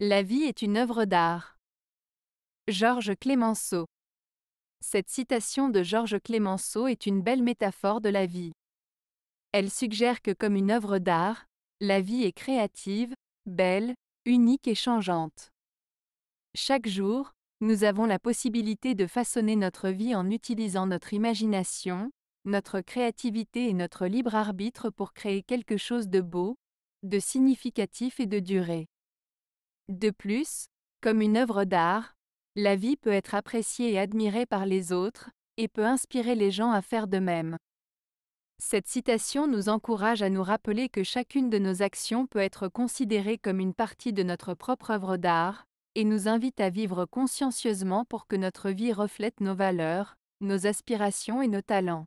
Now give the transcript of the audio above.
La vie est une œuvre d'art. Georges Clémenceau. Cette citation de Georges Clémenceau est une belle métaphore de la vie. Elle suggère que comme une œuvre d'art, la vie est créative, belle, unique et changeante. Chaque jour, nous avons la possibilité de façonner notre vie en utilisant notre imagination, notre créativité et notre libre arbitre pour créer quelque chose de beau, de significatif et de duré. De plus, comme une œuvre d'art, la vie peut être appréciée et admirée par les autres, et peut inspirer les gens à faire de même. Cette citation nous encourage à nous rappeler que chacune de nos actions peut être considérée comme une partie de notre propre œuvre d'art, et nous invite à vivre consciencieusement pour que notre vie reflète nos valeurs, nos aspirations et nos talents.